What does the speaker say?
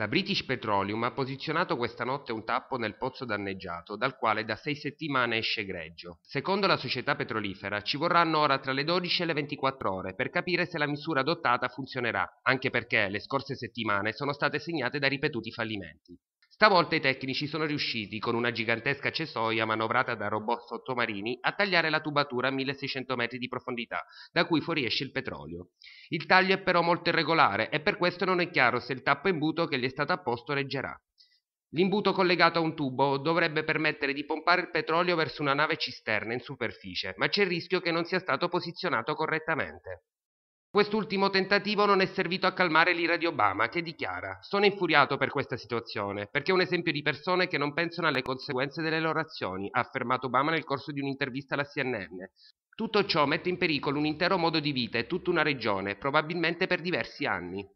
La British Petroleum ha posizionato questa notte un tappo nel pozzo danneggiato, dal quale da sei settimane esce greggio. Secondo la società petrolifera ci vorranno ora tra le 12 e le 24 ore per capire se la misura adottata funzionerà, anche perché le scorse settimane sono state segnate da ripetuti fallimenti. Stavolta i tecnici sono riusciti, con una gigantesca cesoia manovrata da robot sottomarini, a tagliare la tubatura a 1600 metri di profondità, da cui fuoriesce il petrolio. Il taglio è però molto irregolare e per questo non è chiaro se il tappo imbuto che gli è stato apposto reggerà. L'imbuto collegato a un tubo dovrebbe permettere di pompare il petrolio verso una nave cisterna in superficie, ma c'è il rischio che non sia stato posizionato correttamente. Quest'ultimo tentativo non è servito a calmare l'ira di Obama, che dichiara «Sono infuriato per questa situazione, perché è un esempio di persone che non pensano alle conseguenze delle loro azioni», ha affermato Obama nel corso di un'intervista alla CNN. Tutto ciò mette in pericolo un intero modo di vita e tutta una regione, probabilmente per diversi anni.